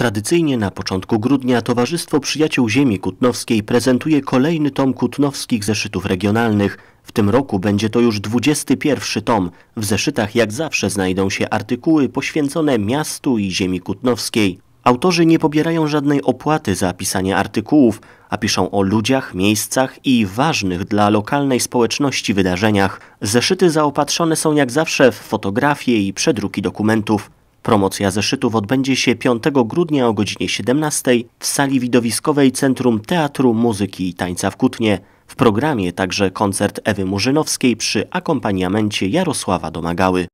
Tradycyjnie na początku grudnia Towarzystwo Przyjaciół Ziemi Kutnowskiej prezentuje kolejny tom kutnowskich zeszytów regionalnych. W tym roku będzie to już 21 tom. W zeszytach jak zawsze znajdą się artykuły poświęcone miastu i ziemi kutnowskiej. Autorzy nie pobierają żadnej opłaty za pisanie artykułów, a piszą o ludziach, miejscach i ważnych dla lokalnej społeczności wydarzeniach. Zeszyty zaopatrzone są jak zawsze w fotografie i przedruki dokumentów. Promocja zeszytów odbędzie się 5 grudnia o godzinie 17 w sali widowiskowej Centrum Teatru Muzyki i Tańca w Kutnie. W programie także koncert Ewy Murzynowskiej przy akompaniamencie Jarosława Domagały.